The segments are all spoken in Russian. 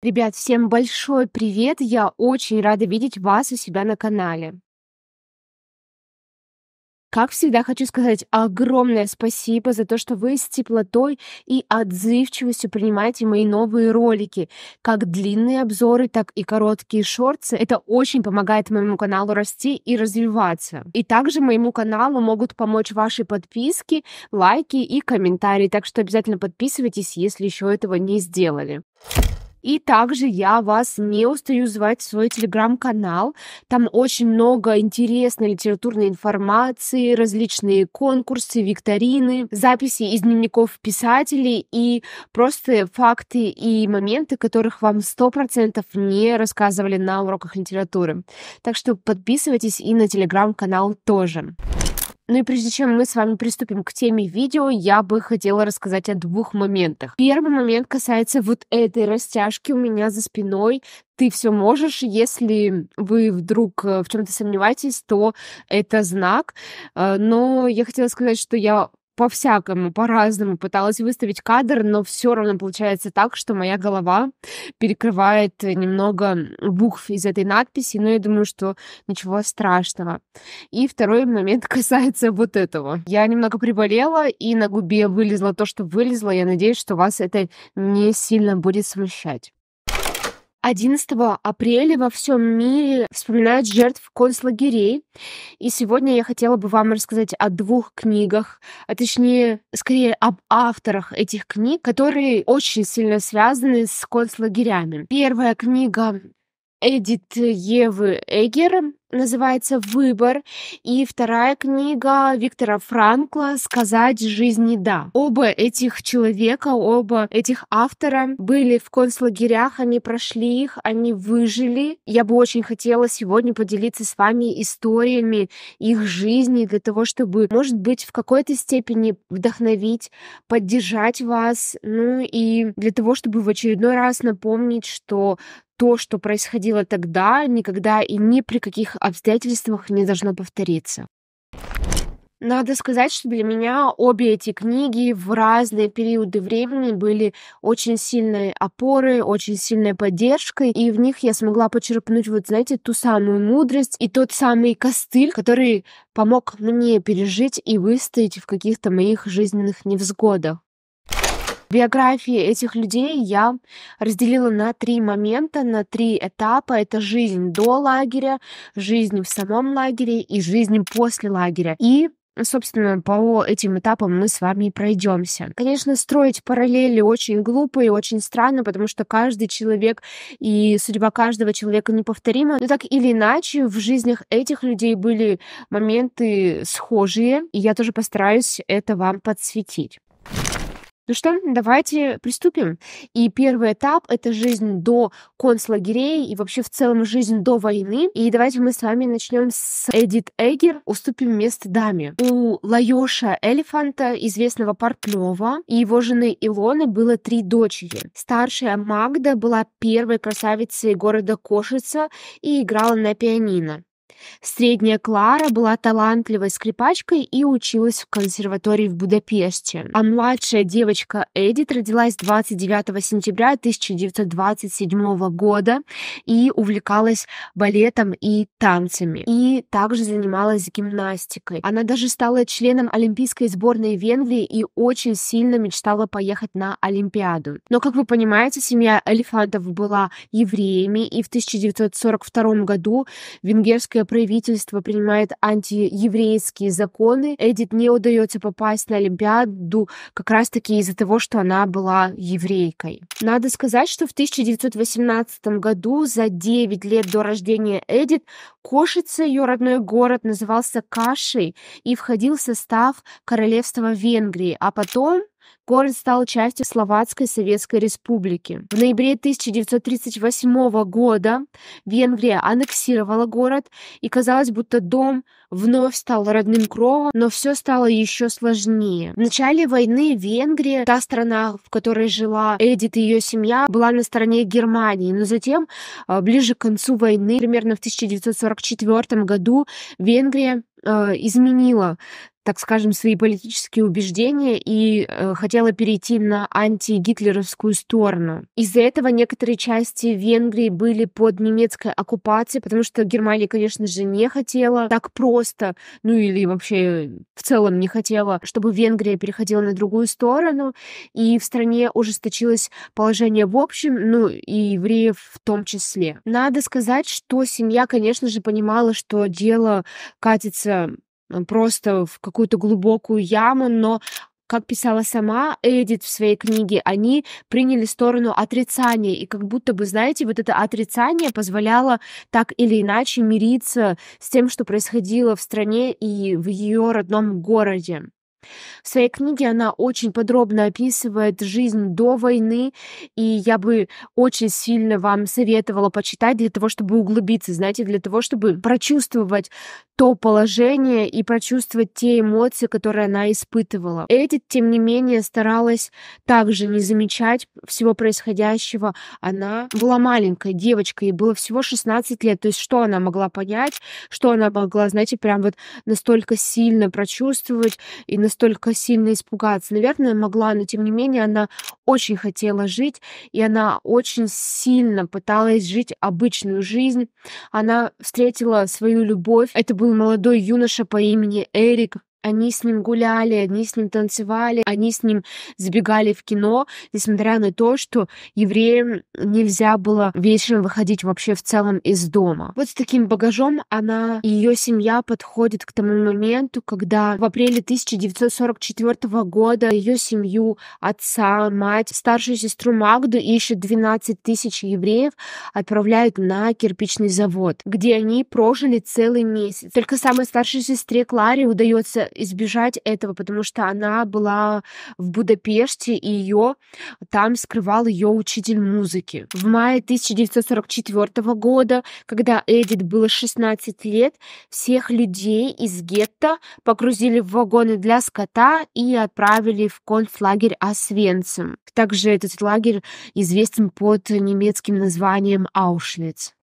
Ребят, всем большой привет! Я очень рада видеть вас у себя на канале. Как всегда, хочу сказать огромное спасибо за то, что вы с теплотой и отзывчивостью принимаете мои новые ролики. Как длинные обзоры, так и короткие шорты. Это очень помогает моему каналу расти и развиваться. И также моему каналу могут помочь ваши подписки, лайки и комментарии. Так что обязательно подписывайтесь, если еще этого не сделали. И также я вас не устаю звать в свой телеграм-канал. Там очень много интересной литературной информации, различные конкурсы, викторины, записи из дневников писателей и просто факты и моменты, которых вам сто процентов не рассказывали на уроках литературы. Так что подписывайтесь и на телеграм-канал тоже. Ну и прежде чем мы с вами приступим к теме видео, я бы хотела рассказать о двух моментах. Первый момент касается вот этой растяжки у меня за спиной ты все можешь. Если вы вдруг э, в чем-то сомневаетесь, то это знак. Э, но я хотела сказать, что я по-всякому, по-разному пыталась выставить кадр, но все равно получается так, что моя голова перекрывает немного букв из этой надписи, но я думаю, что ничего страшного. И второй момент касается вот этого. Я немного приболела, и на губе вылезло то, что вылезло. Я надеюсь, что вас это не сильно будет смущать. 11 апреля во всем мире вспоминают жертв концлагерей. И сегодня я хотела бы вам рассказать о двух книгах, а точнее, скорее, об авторах этих книг, которые очень сильно связаны с концлагерями. Первая книга Эдит Евы Эгер, называется «Выбор», и вторая книга Виктора Франкла «Сказать жизни да». Оба этих человека, оба этих автора были в концлагерях, они прошли их, они выжили. Я бы очень хотела сегодня поделиться с вами историями их жизни для того, чтобы, может быть, в какой-то степени вдохновить, поддержать вас, ну и для того, чтобы в очередной раз напомнить, что то, что происходило тогда, никогда и ни при каких обстоятельствах не должно повториться. Надо сказать, что для меня обе эти книги в разные периоды времени были очень сильной опорой, очень сильной поддержкой, и в них я смогла почерпнуть, вот знаете, ту самую мудрость и тот самый костыль, который помог мне пережить и выстоять в каких-то моих жизненных невзгодах. Биографии этих людей я разделила на три момента, на три этапа. Это жизнь до лагеря, жизнь в самом лагере и жизнь после лагеря. И собственно, по этим этапам мы с вами пройдемся. Конечно, строить параллели очень глупо и очень странно, потому что каждый человек и судьба каждого человека неповторима. Но так или иначе, в жизнях этих людей были моменты схожие, и я тоже постараюсь это вам подсветить. Ну что, давайте приступим. И первый этап — это жизнь до концлагерей и вообще в целом жизнь до войны. И давайте мы с вами начнем с Эдит Эгер «Уступим место даме». У Лаёша Элефанта, известного Партлёва, и его жены Илоны было три дочери. Старшая Магда была первой красавицей города Кошица и играла на пианино. Средняя Клара была талантливой скрипачкой и училась в консерватории в Будапеште. А младшая девочка Эдит родилась 29 сентября 1927 года и увлекалась балетом и танцами. И также занималась гимнастикой. Она даже стала членом Олимпийской сборной Венгрии и очень сильно мечтала поехать на Олимпиаду. Но, как вы понимаете, семья Элефантов была евреями, и в 1942 году венгерская правительство принимает антиеврейские законы. Эдит не удается попасть на Олимпиаду как раз-таки из-за того, что она была еврейкой. Надо сказать, что в 1918 году, за 9 лет до рождения Эдит, Кошица, ее родной город, назывался Кашей и входил в состав Королевства Венгрии, а потом Город стал частью Словацкой Советской Республики. В ноябре 1938 года Венгрия аннексировала город, и казалось, будто дом вновь стал родным кровом, но все стало еще сложнее. В начале войны Венгрия, та страна, в которой жила Эдит и ее семья, была на стороне Германии, но затем, э, ближе к концу войны, примерно в 1944 году, Венгрия э, изменила так скажем, свои политические убеждения и э, хотела перейти на антигитлеровскую сторону. Из-за этого некоторые части Венгрии были под немецкой оккупацией, потому что Германия, конечно же, не хотела так просто, ну или вообще в целом не хотела, чтобы Венгрия переходила на другую сторону, и в стране ужесточилось положение в общем, ну и евреев в том числе. Надо сказать, что семья, конечно же, понимала, что дело катится Э, просто в какую-то глубокую яму, но как писала сама Эдит в своей книге, они приняли сторону отрицания, и как будто бы, знаете, вот это отрицание позволяло так или иначе мириться с тем, что происходило в стране и в ее родном городе. В своей книге она очень подробно описывает жизнь до войны, и я бы очень сильно вам советовала почитать для того, чтобы углубиться, знаете, для того, чтобы прочувствовать то положение и прочувствовать те эмоции, которые она испытывала. Эдит, тем не менее, старалась также не замечать всего происходящего. Она была маленькой девочкой, ей было всего 16 лет, то есть что она могла понять, что она могла, знаете, прям вот настолько сильно прочувствовать и настолько настолько сильно испугаться. Наверное, могла, но тем не менее она очень хотела жить, и она очень сильно пыталась жить обычную жизнь. Она встретила свою любовь. Это был молодой юноша по имени Эрик. Они с ним гуляли, они с ним танцевали, они с ним забегали в кино, несмотря на то, что евреям нельзя было вечером выходить вообще в целом из дома. Вот с таким багажом она и ее семья подходит к тому моменту, когда в апреле 1944 года ее семью, отца, мать, старшую сестру Магду и еще 12 тысяч евреев отправляют на кирпичный завод, где они прожили целый месяц. Только самой старшей сестре Кларе удается избежать этого, потому что она была в Будапеште, и ее там скрывал ее учитель музыки. В мае 1944 года, когда Эдит было 16 лет, всех людей из гетто погрузили в вагоны для скота и отправили в концлагерь Освенцим. Также этот лагерь известен под немецким названием Аушвиц.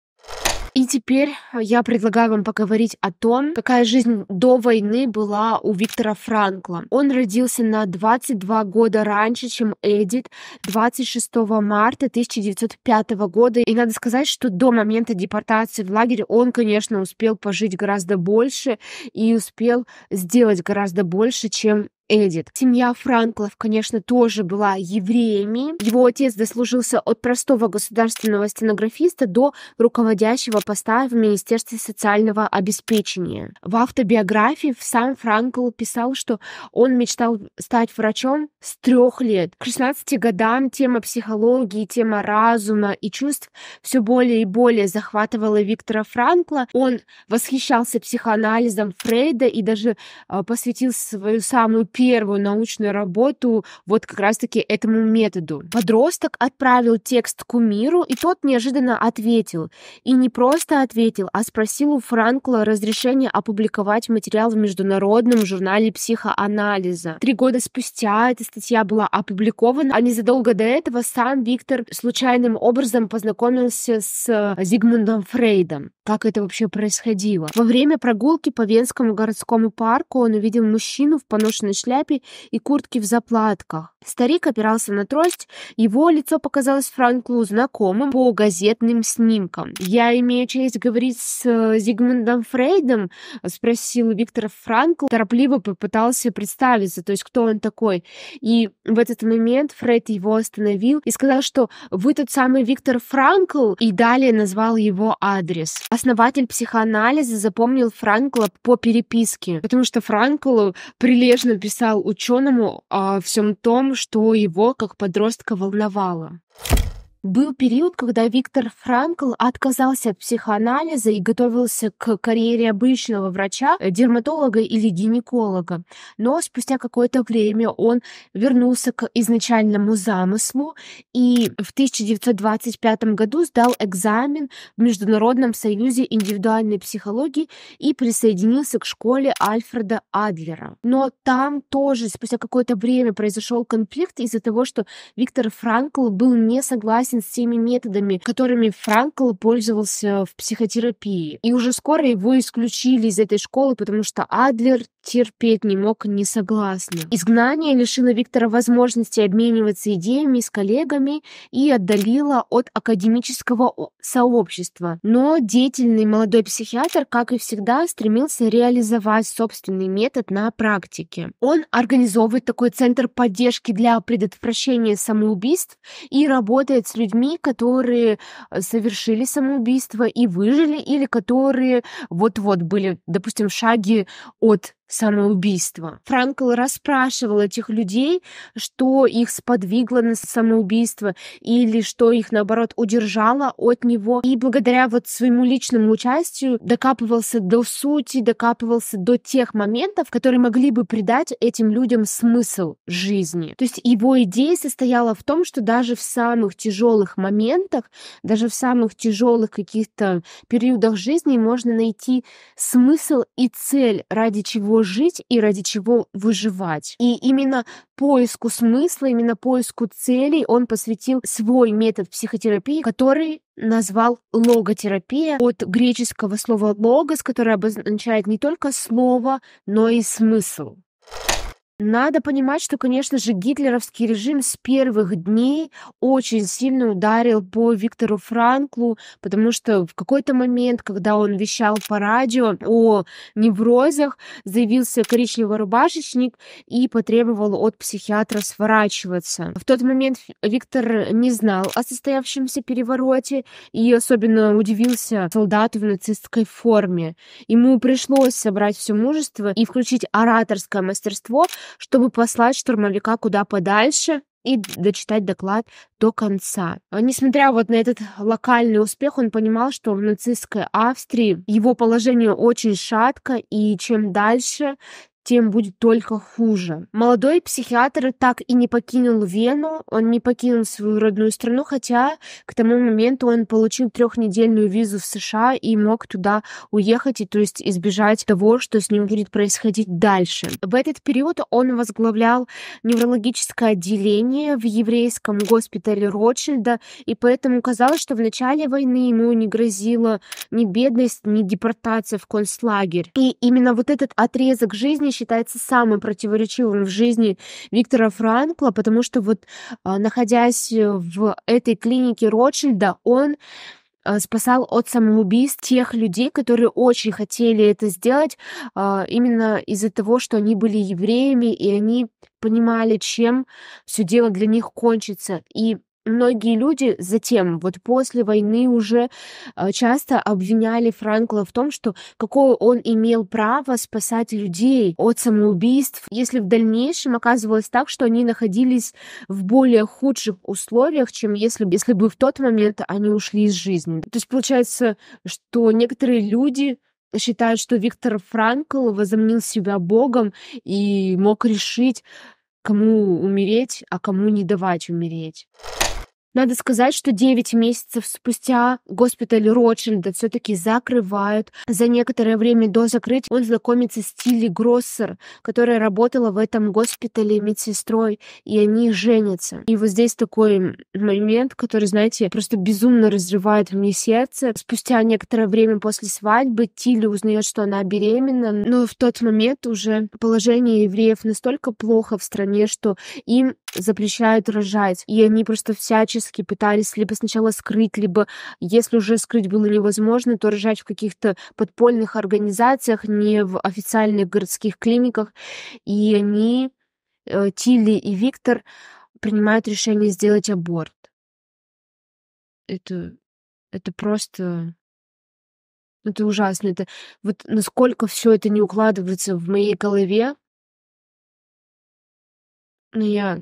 И теперь э, я предлагаю вам поговорить о том, какая жизнь до войны была у Виктора Франкла. Он родился на 22 года раньше, чем Эдит, 26 марта 1905 года. И надо сказать, что до момента депортации в лагерь он, конечно, успел пожить гораздо больше и успел сделать гораздо больше, чем Эдит. Семья Франклов, конечно, тоже была евреями. Его отец дослужился от простого государственного стенографиста до руководящего поста в Министерстве социального обеспечения. В автобиографии сам Франкл писал, что он мечтал стать врачом с трех лет. К 16 годам тема психологии, тема разума и чувств все более и более захватывала Виктора Франкла. Он восхищался психоанализом Фрейда и даже а, посвятил свою самую первую научную работу вот как раз-таки этому методу. Подросток отправил текст кумиру, и тот неожиданно ответил. И не просто ответил, а спросил у Франкла разрешение опубликовать материал в международном журнале психоанализа. Три года спустя эта статья была опубликована, а незадолго до этого сам Виктор случайным образом познакомился с э, Зигмундом Фрейдом. Как это вообще происходило? Во время прогулки по Венскому городскому парку он увидел мужчину в поношенной шляпе и куртке в заплатках. Старик опирался на трость, его лицо показалось Франклу знакомым по газетным снимкам. «Я имею честь говорить с э, Зигмундом Фрейдом?» — спросил Виктор Франкл. Торопливо попытался представиться, то есть кто он такой. И в этот момент Фрейд его остановил и сказал, что «Вы тот самый Виктор Франкл?» и далее назвал его адрес. Основатель психоанализа запомнил Франкла по переписке, потому что Франкл прилежно писал писал ученому о всем том, что его как подростка волновало. Был период, когда Виктор Франкл отказался от психоанализа и готовился к карьере обычного врача, э, дерматолога или гинеколога. Но спустя какое-то время он вернулся к изначальному замыслу и в 1925 году сдал экзамен в Международном союзе индивидуальной психологии и присоединился к школе Альфреда Адлера. Но там тоже спустя какое-то время произошел конфликт из-за того, что Виктор Франкл был не согласен согласен с теми методами, которыми Франкл пользовался в психотерапии. И уже скоро его исключили из этой школы, потому что Адлер терпеть не мог, не согласна. Изгнание лишило Виктора возможности обмениваться идеями с коллегами и отдалило от академического сообщества. Но деятельный молодой психиатр, как и всегда, стремился реализовать собственный метод на практике. Он организовывает такой центр поддержки для предотвращения самоубийств и работает с людьми, которые э, совершили самоубийство и выжили, или которые вот-вот были, допустим, в шаге от самоубийство. Франкл расспрашивал этих людей, что их сподвигло на самоубийство или что их, наоборот, удержало от него. И благодаря вот своему личному участию докапывался до сути, докапывался до тех моментов, которые могли бы придать этим людям смысл жизни. То есть его идея состояла в том, что даже в самых тяжелых моментах, даже в самых тяжелых каких-то периодах жизни можно найти смысл и цель, ради чего чего жить и ради чего выживать. И именно поиску смысла, именно поиску целей он посвятил свой метод психотерапии, который назвал логотерапия от греческого слова логос, которое обозначает не только слово, но и смысл. Надо понимать, что, конечно же, гитлеровский режим с первых дней очень сильно ударил по Виктору Франклу, потому что в какой-то момент, когда он вещал по радио о неврозах, заявился коричневорубашечник и потребовал от психиатра сворачиваться. В тот момент Виктор не знал о состоявшемся перевороте и особенно удивился солдату в нацистской форме. Ему пришлось собрать все мужество и включить ораторское мастерство, чтобы послать штурмовика куда подальше и дочитать доклад до конца. А несмотря вот на этот локальный успех, он понимал, что в нацистской Австрии его положение очень шатко, и чем дальше, тем будет только хуже. Молодой психиатр так и не покинул Вену, он не покинул свою родную страну, хотя к тому моменту он получил трехнедельную визу в США и мог туда уехать, и то есть избежать того, что с ним будет происходить дальше. В этот период он возглавлял неврологическое отделение в еврейском госпитале Ротшильда, и поэтому казалось, что в начале войны ему не грозила ни бедность, ни депортация в концлагерь. И именно вот этот отрезок жизни считается самым противоречивым в жизни Виктора Франкла, потому что вот а, находясь э, в этой клинике Ротшильда, он а, спасал от самоубийств тех людей, которые очень хотели это сделать, а, именно из-за того, что они были евреями, и они понимали, чем все дело для них кончится. И многие люди затем, вот после войны уже э, часто обвиняли Франкла в том, что какое он имел право спасать людей от самоубийств, если в дальнейшем оказывалось так, что они находились в более худших условиях, чем если, если бы в тот момент они ушли из жизни. То есть получается, что некоторые люди считают, что Виктор Франкл возомнил себя богом и мог решить, кому умереть, а кому не давать умереть. Надо сказать, что 9 месяцев спустя госпиталь Ротшильда все-таки закрывают. За некоторое время до закрытия он знакомится с Тилли Гроссер, которая работала в этом госпитале медсестрой, и они женятся. И вот здесь такой момент, который, знаете, просто безумно разрывает мне сердце. Спустя некоторое время после свадьбы Тилли узнает, что она беременна, но в тот момент уже положение евреев настолько плохо в стране, что им запрещают рожать. И они просто всячески пытались либо сначала скрыть, либо, если уже скрыть было невозможно, то рожать в каких-то подпольных организациях, не в официальных городских клиниках. И они, э, Тилли и Виктор, принимают решение сделать аборт. Это, это просто это ужасно. Это вот насколько все это не укладывается в моей голове, но ну, я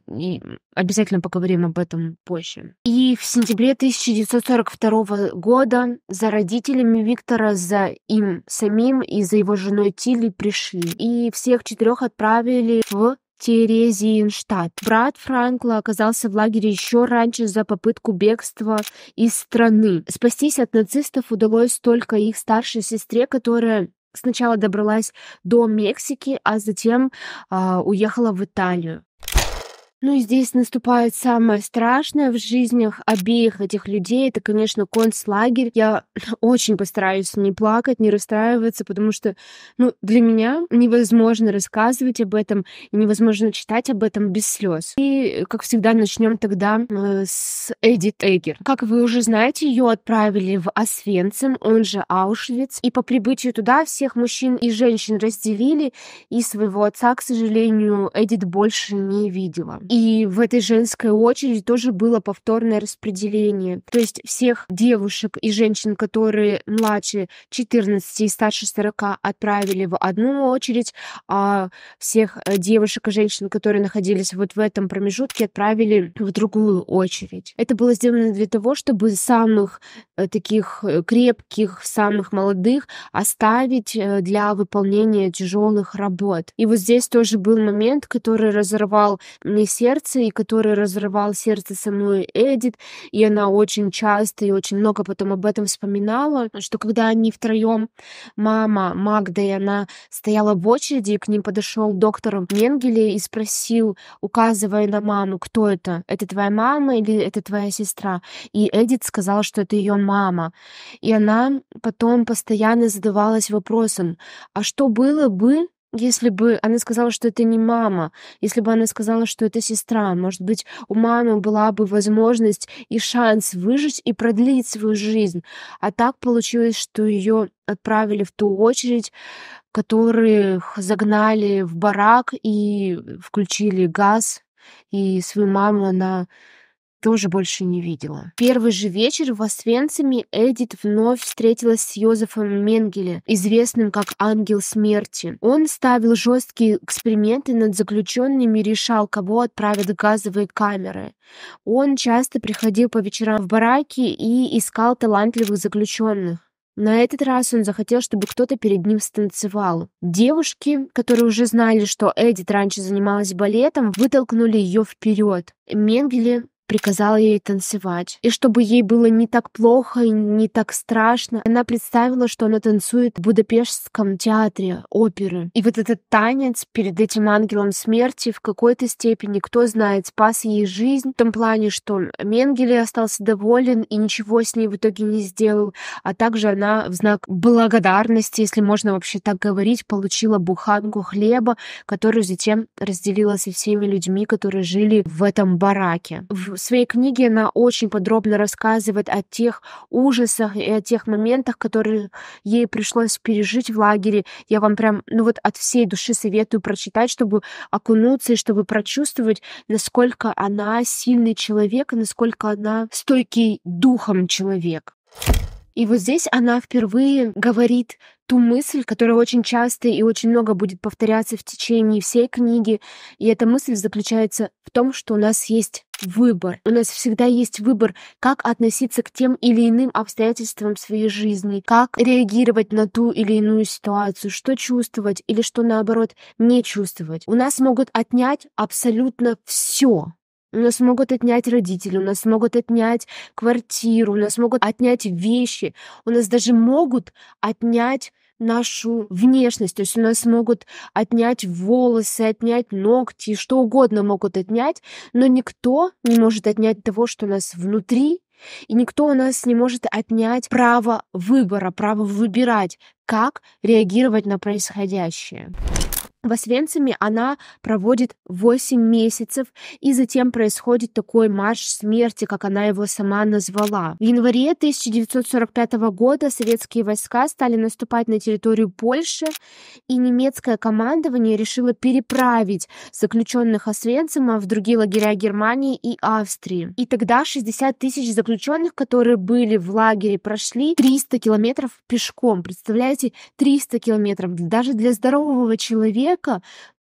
обязательно поговорим об этом позже. И в сентябре 1942 года за родителями Виктора, за им самим и за его женой Тилли пришли. И всех четырех отправили в Терезиенштадт. Брат Франкла оказался в лагере еще раньше за попытку бегства из страны. Спастись от нацистов удалось только их старшей сестре, которая сначала добралась до Мексики, а затем э, уехала в Италию. Ну и здесь наступает самое страшное в жизнях обеих этих людей. Это, конечно, концлагерь. Я очень постараюсь не плакать, не расстраиваться, потому что, ну, для меня невозможно рассказывать об этом и невозможно читать об этом без слез. И, как всегда, начнем тогда э, с Эдит Эгер. Как вы уже знаете, ее отправили в Освенцим, он же Аушвиц. И по прибытию туда всех мужчин и женщин разделили, и своего отца, к сожалению, Эдит больше не видела. И в этой женской очереди тоже было повторное распределение. То есть всех девушек и женщин, которые младше 14 и старше 40, отправили в одну очередь, а всех э, девушек и женщин, которые находились вот в этом промежутке, отправили в другую очередь. Это было сделано для того, чтобы самых э, таких э, крепких, самых молодых оставить для выполнения тяжелых работ. И вот здесь тоже был момент, который разорвал не все сердце, и который разрывал сердце самой Эдит, и она очень часто и очень много потом об этом вспоминала, что когда они втроем, мама, Магда и она стояла в очереди, и к ним подошел доктор Менгеле и спросил, указывая на маму, кто это, это твоя мама или это твоя сестра, и Эдит сказала, что это ее мама, и она потом постоянно задавалась вопросом, а что было бы, если бы она сказала, что это не мама, если бы она сказала, что это сестра, может быть, у мамы была бы возможность и шанс выжить и продлить свою жизнь. А так получилось, что ее отправили в ту очередь, которых загнали в барак и включили газ, и свою маму она тоже больше не видела. Первый же вечер в Освенциме Эдит вновь встретилась с Йозефом Менгеле, известным как Ангел Смерти. Он ставил жесткие эксперименты над заключенными и решал, кого отправят в газовые камеры. Он часто приходил по вечерам в бараки и искал талантливых заключенных. На этот раз он захотел, чтобы кто-то перед ним станцевал. Девушки, которые уже знали, что Эдит раньше занималась балетом, вытолкнули ее вперед. Менгеле приказала ей танцевать. И чтобы ей было не так плохо и не так страшно, она представила, что она танцует в Будапештском театре оперы. И вот этот танец перед этим ангелом смерти в какой-то степени, кто знает, спас ей жизнь в том плане, что Менгеле остался доволен и ничего с ней в итоге не сделал, а также она в знак благодарности, если можно вообще так говорить, получила буханку хлеба, которую затем разделила со всеми людьми, которые жили в этом бараке. В в своей книге она очень подробно рассказывает о тех ужасах и о тех моментах, которые ей пришлось пережить в лагере. Я вам прям, ну вот от всей души советую прочитать, чтобы окунуться и чтобы прочувствовать, насколько она сильный человек и насколько она стойкий духом человек. И вот здесь она впервые говорит ту мысль, которая очень часто и очень много будет повторяться в течение всей книги. И эта мысль заключается в том, что у нас есть выбор. У нас всегда есть выбор, как относиться к тем или иным обстоятельствам своей жизни, как реагировать на ту или иную ситуацию, что чувствовать или что наоборот не чувствовать. У нас могут отнять абсолютно все. У нас могут отнять родители, у нас могут отнять квартиру, у нас могут отнять вещи, у нас даже могут отнять нашу внешность, то есть у нас могут отнять волосы, отнять ногти, что угодно могут отнять, но никто не может отнять того, что у нас внутри, и никто у нас не может отнять право выбора, право выбирать, как реагировать на происходящее. В Освенциме она проводит 8 месяцев, и затем происходит такой марш смерти, как она его сама назвала. В январе 1945 года советские войска стали наступать на территорию Польши, и немецкое командование решило переправить заключенных Освенцима в другие лагеря Германии и Австрии. И тогда 60 тысяч заключенных, которые были в лагере, прошли 300 километров пешком. Представляете, 300 километров. Даже для здорового человека человека,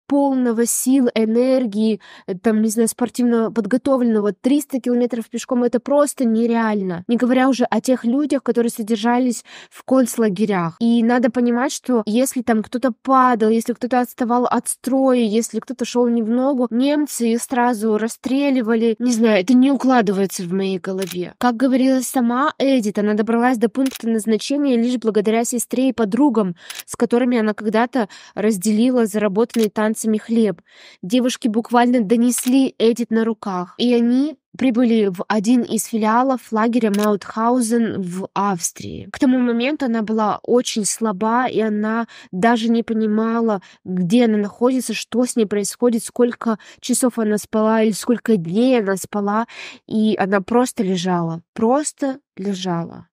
полного сил, энергии, э, там, не знаю, спортивно подготовленного. 300 километров пешком — это просто нереально. Не говоря уже о тех людях, которые содержались в концлагерях. И надо понимать, что если там кто-то падал, если кто-то отставал от строя, если кто-то шел не в ногу, немцы их сразу расстреливали. Не знаю, это не укладывается в моей голове. Как говорила сама Эдит, она добралась до пункта назначения лишь благодаря сестре и подругам, с которыми она когда-то разделила заработанные танцы пальцами хлеб. Девушки буквально донесли Эдит на руках, и они прибыли в один из филиалов лагеря Маутхаузен в Австрии. К тому моменту она была очень слаба, и она даже не понимала, где она находится, что с ней происходит, сколько часов она спала или сколько дней она спала, и она просто лежала, просто лежала.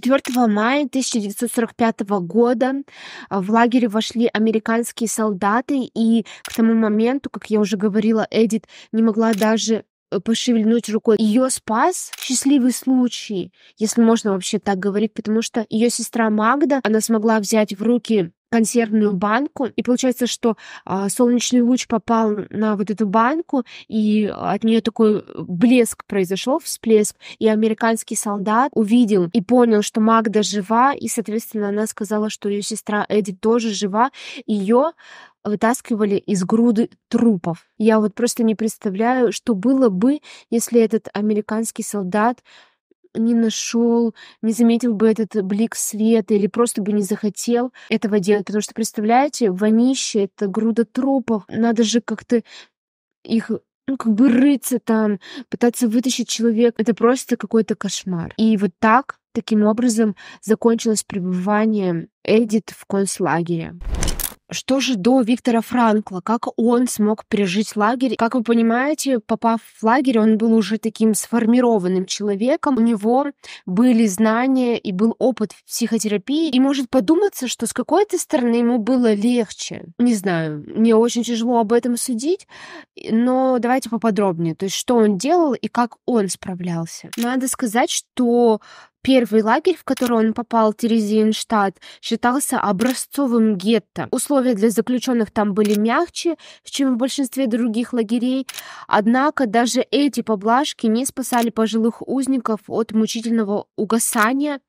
4 мая 1945 года а, в лагерь вошли американские солдаты, и к тому моменту, как я уже говорила, Эдит не могла даже э, пошевельнуть рукой. Ее спас счастливый случай, если можно вообще так говорить, потому что ее сестра Магда, она смогла взять в руки консервную банку, и получается, что а, солнечный луч попал на вот эту банку, и от нее такой блеск произошел, всплеск, и американский солдат увидел и понял, что Магда жива, и, соответственно, она сказала, что ее сестра Эдди тоже жива, ее вытаскивали из груды трупов. Я вот просто не представляю, что было бы, если этот американский солдат не нашел, не заметил бы этот э, блик света или просто бы не захотел этого делать. Потому что, представляете, вонище — это груда трупов. Надо же как-то их ну, как бы рыться там, пытаться вытащить человека. Это просто какой-то кошмар. И вот так, таким образом, закончилось пребывание Эдит в концлагере. Что же до Виктора Франкла? Как он смог пережить лагерь? Как вы понимаете, попав в лагерь, он был уже таким сформированным человеком. У него были знания и был опыт в психотерапии. И может подуматься, что с какой-то стороны ему было легче. Не знаю, мне очень тяжело об этом судить, но давайте поподробнее. То есть, что он делал и как он справлялся. Надо сказать, что Первый лагерь, в который он попал, Терезиенштадт, считался образцовым гетто. Условия для заключенных там были мягче, чем в большинстве других лагерей, однако даже эти поблажки не спасали пожилых узников от мучительного угасания,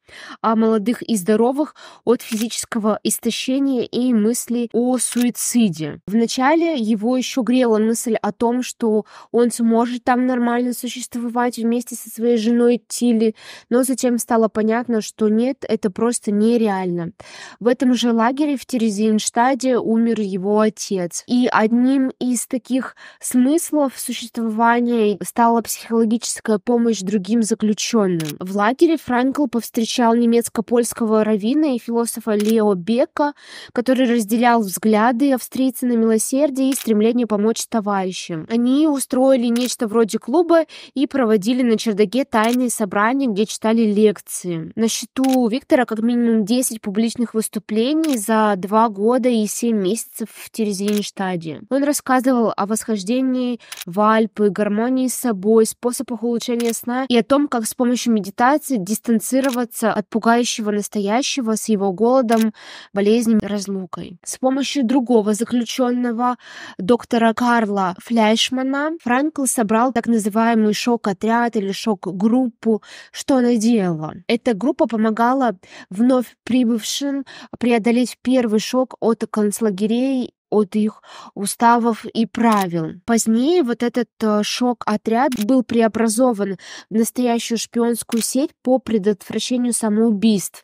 а молодых и здоровых от физического истощения и мыслей о суициде. Вначале его еще грела мысль о том, что он сможет там нормально существовать вместе со своей женой Тилли, но затем стало понятно, что нет, это просто нереально. В этом же лагере в Терезинштаде умер его отец. И одним из таких смыслов существования стала психологическая помощь другим заключенным. В лагере Франкл повстречал немецко-польского раввина и философа Лео Бека, который разделял взгляды австрийца на милосердие и стремление помочь товарищам. Они устроили нечто вроде клуба и проводили на чердаке тайные собрания, где читали лекции лекции. На счету Виктора как минимум 10 публичных выступлений за 2 года и 7 месяцев в Терезинштаде. Он рассказывал о восхождении в Альпы, гармонии с собой, способах улучшения сна и о том, как с помощью медитации дистанцироваться от пугающего настоящего с его голодом, болезнями, разлукой. С помощью другого заключенного, доктора Карла Фляйшмана, Франкл собрал так называемый шок-отряд или шок-группу. Что она делала? понял Эта группа помогала вновь прибывшим преодолеть первый шок от концлагерей от их уставов и правил. Позднее вот этот э, шок-отряд был преобразован в настоящую шпионскую сеть по предотвращению самоубийств.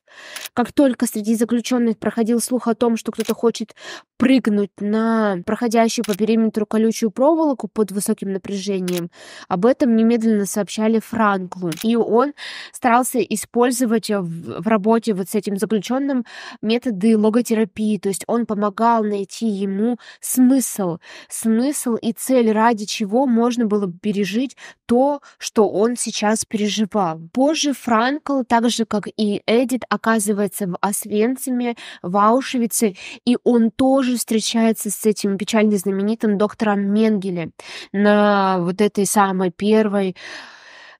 Как только среди заключенных проходил слух о том, что кто-то хочет прыгнуть на проходящую по периметру колючую проволоку под высоким напряжением, об этом немедленно сообщали Франклу. И он старался использовать в, в работе вот с этим заключенным методы логотерапии, то есть он помогал найти ему смысл, смысл и цель, ради чего можно было пережить то, что он сейчас переживал. Позже Франкл, так же как и Эдит, оказывается в Освенциме, в Аушвице, и он тоже встречается с этим печально знаменитым доктором Менгеле на вот этой самой первой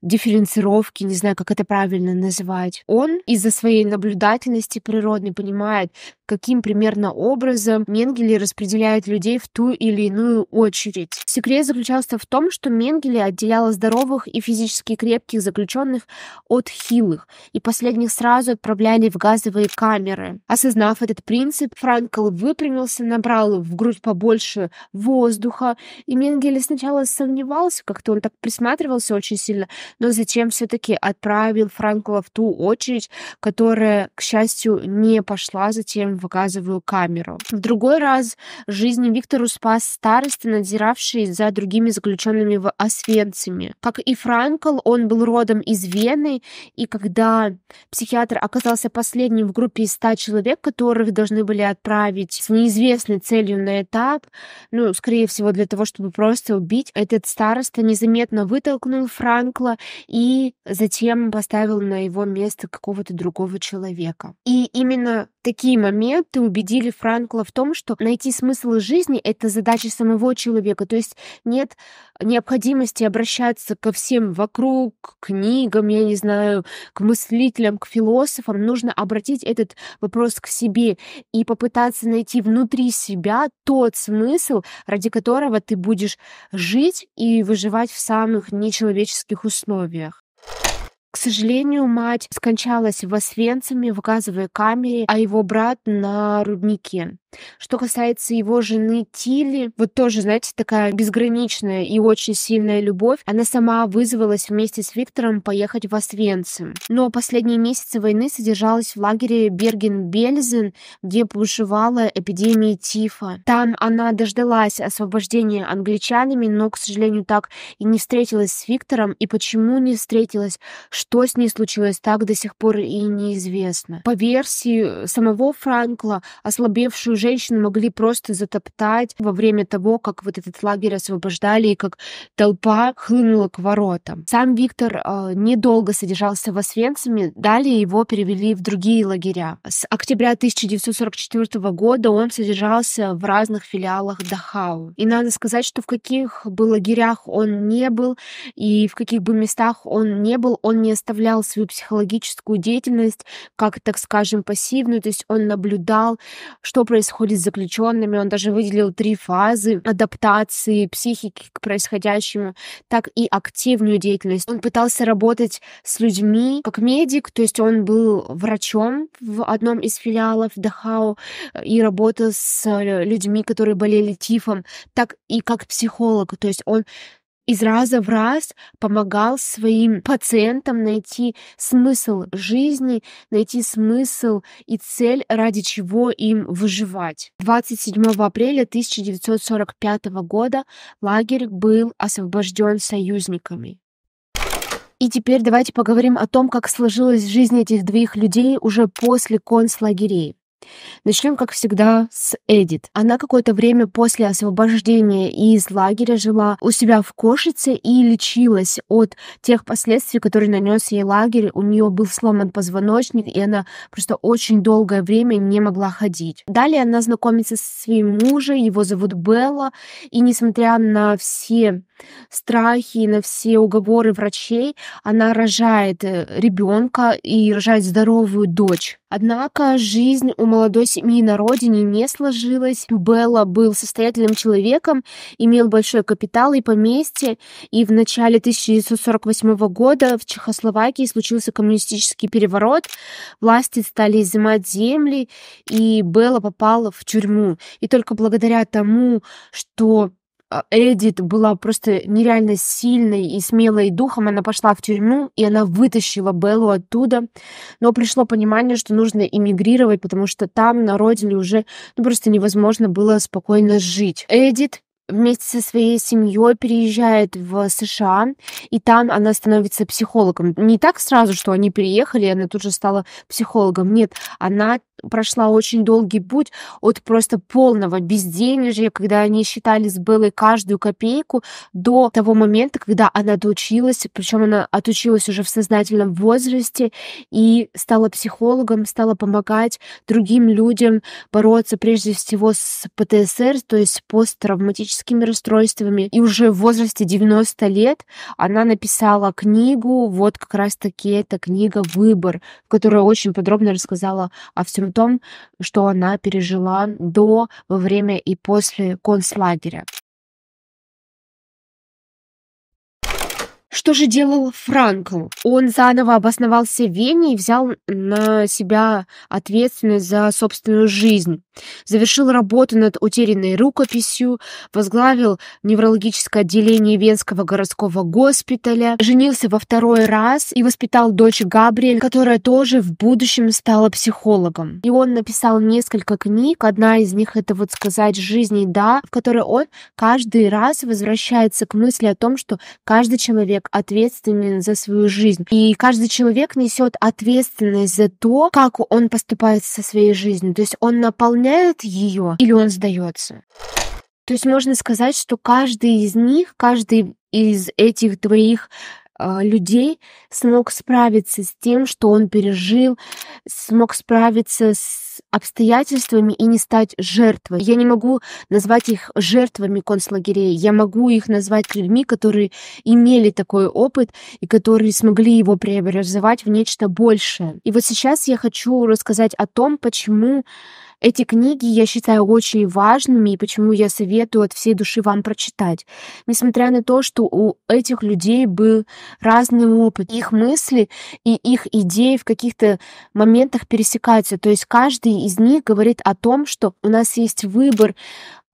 дифференцировки, не знаю, как это правильно называть. Он из-за своей наблюдательности природной понимает, каким примерно образом Менгеле распределяет людей в ту или иную очередь. Секрет заключался в том, что Менгеле отделяла здоровых и физически крепких заключенных от хилых, и последних сразу отправляли в газовые камеры. Осознав этот принцип, Франкл выпрямился, набрал в грудь побольше воздуха, и Менгеле сначала сомневался, как-то он так присматривался очень сильно, но зачем все-таки отправил Франкла в ту очередь, которая, к счастью, не пошла затем в газовую камеру. В другой раз жизнь Виктору спас староста, надзиравший за другими заключенными в Освенциме. Как и Франкл, он был родом из Вены, и когда психиатр оказался последним в группе из 100 человек, которых должны были отправить с неизвестной целью на этап, ну, скорее всего, для того, чтобы просто убить, этот староста незаметно вытолкнул Франкла и затем поставил на его место какого-то другого человека. И именно такие моменты убедили Франкла в том, что найти смысл жизни — это задача самого человека. То есть нет необходимости обращаться ко всем вокруг, к книгам, я не знаю, к мыслителям, к философам. Нужно обратить этот вопрос к себе и попытаться найти внутри себя тот смысл, ради которого ты будешь жить и выживать в самых нечеловеческих условиях условиях. К сожалению, мать скончалась в Освенциме в газовой камере, а его брат на руднике. Что касается его жены Тилли, вот тоже, знаете, такая безграничная и очень сильная любовь. Она сама вызвалась вместе с Виктором поехать в Освенцим. Но последние месяцы войны содержалась в лагере Берген-Бельзен, где бушевала эпидемия тифа. Там она дождалась освобождения англичанами, но, к сожалению, так и не встретилась с Виктором. И почему не встретилась, что с ней случилось, так до сих пор и неизвестно. По версии самого Франкла, ослабевшую женщин могли просто затоптать во время того, как вот этот лагерь освобождали и как толпа хлынула к воротам. Сам Виктор э, недолго содержался в Освенциме, далее его перевели в другие лагеря. С октября 1944 года он содержался в разных филиалах Дахау. И надо сказать, что в каких бы лагерях он не был и в каких бы местах он не был, он не оставлял свою психологическую деятельность как, так скажем, пассивную, то есть он наблюдал, что происходит происходит с заключенными. Он даже выделил три фазы адаптации психики к происходящему, так и активную деятельность. Он пытался работать с людьми как медик, то есть он был врачом в одном из филиалов Дахау э, и работал с э, людьми, которые болели тифом, так и как психолог. То есть он из раза в раз помогал своим пациентам найти смысл жизни, найти смысл и цель, ради чего им выживать. 27 апреля 1945 года лагерь был освобожден союзниками. И теперь давайте поговорим о том, как сложилась жизнь этих двоих людей уже после концлагерей. Начнем, как всегда, с Эдит. Она какое-то время после освобождения из лагеря жила у себя в Кошице и лечилась от тех последствий, которые нанес ей лагерь. У нее был сломан позвоночник, и она просто очень долгое время не могла ходить. Далее она знакомится со своим мужем, его зовут Белла, и несмотря на все страхи, на все уговоры врачей, она рожает э, ребенка и рожает здоровую дочь. Однако жизнь у молодой семьи на родине не сложилась. Белла был состоятельным человеком, имел большой капитал и поместье, и в начале 1948 года в Чехословакии случился коммунистический переворот, власти стали изымать земли, и Белла попала в тюрьму. И только благодаря тому, что а, Эдит была просто нереально сильной и смелой духом. Она пошла в тюрьму, и она вытащила Беллу оттуда. Но пришло понимание, что нужно эмигрировать, потому что там, на родине, уже ну, просто невозможно было спокойно жить. Эдит вместе со своей семьей переезжает в США, и там она становится психологом. Не так сразу, что они переехали, и она тут же стала психологом. Нет, она прошла очень долгий путь от просто полного безденежья, когда они считали с Беллой каждую копейку, до того момента, когда она отучилась, причем она отучилась уже в сознательном возрасте и стала психологом, стала помогать другим людям бороться прежде всего с ПТСР, то есть посттравматическим психическими расстройствами. И уже в возрасте 90 лет она написала книгу, вот как раз-таки эта книга «Выбор», в которой очень подробно рассказала о всем том, что она пережила до, во время и после концлагеря. Что же делал Франкл? Он заново обосновался в Вене и взял на себя ответственность за собственную жизнь. Завершил работу над утерянной рукописью, возглавил неврологическое отделение Венского городского госпиталя, женился во второй раз и воспитал дочь Габриэль, которая тоже в будущем стала психологом. И он написал несколько книг, одна из них это вот «Сказать жизни да», в которой он каждый раз возвращается к мысли о том, что каждый человек человек ответственен за свою жизнь. И каждый человек несет ответственность за то, как он поступает со своей жизнью. То есть он наполняет ее или он сдается. То есть можно сказать, что каждый из них, каждый из этих двоих а, людей, смог справиться с тем, что он пережил, смог справиться с обстоятельствами и не стать жертвой. Я не могу назвать их жертвами концлагерей. Я могу их назвать людьми, которые имели такой опыт и которые смогли его преобразовать в нечто большее. И вот сейчас я хочу рассказать о том, почему эти книги я считаю очень важными и почему я советую от всей души вам прочитать. Несмотря на то, что у этих людей был разный опыт, их мысли и их идеи в каких-то моментах пересекаются. То есть каждый из них говорит о том, что у нас есть выбор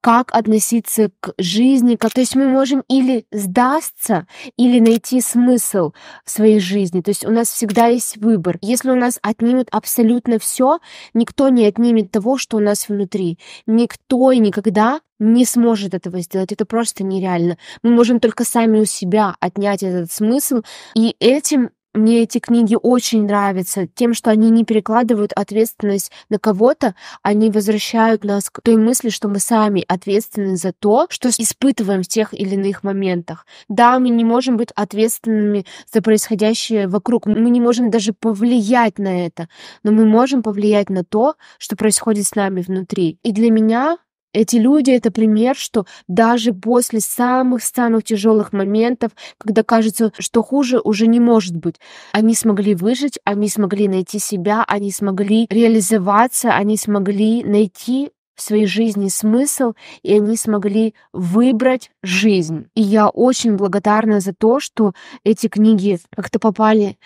как относиться к жизни. то есть мы можем или сдастся, или найти смысл в своей жизни. То есть у нас всегда есть выбор. Если у нас отнимут абсолютно все, никто не отнимет того, что у нас внутри. Никто и никогда не сможет этого сделать. Это просто нереально. Мы можем только сами у себя отнять этот смысл. И этим мне эти книги очень нравятся тем, что они не перекладывают ответственность на кого-то, они возвращают нас к той мысли, что мы сами ответственны за то, что испытываем в тех или иных моментах. Да, мы не можем быть ответственными за происходящее вокруг, мы не можем даже повлиять на это, но мы можем повлиять на то, что происходит с нами внутри. И для меня эти люди — это пример, что даже после самых-самых тяжелых моментов, когда кажется, что хуже уже не может быть, они смогли выжить, они смогли найти себя, они смогли реализоваться, они смогли найти в своей жизни смысл, и они смогли выбрать жизнь. И я очень благодарна за то, что эти книги как-то попали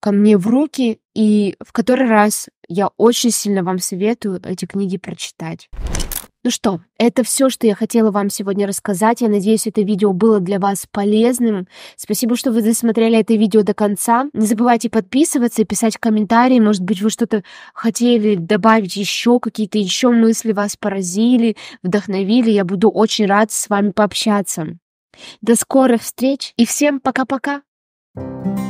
ко мне в руки, и в который раз я очень сильно вам советую эти книги прочитать. Ну что, это все, что я хотела вам сегодня рассказать. Я надеюсь, это видео было для вас полезным. Спасибо, что вы досмотрели это видео до конца. Не забывайте подписываться и писать комментарии. Может быть, вы что-то хотели добавить еще, какие-то еще мысли вас поразили, вдохновили. Я буду очень рад с вами пообщаться. До скорых встреч и всем пока-пока! thank you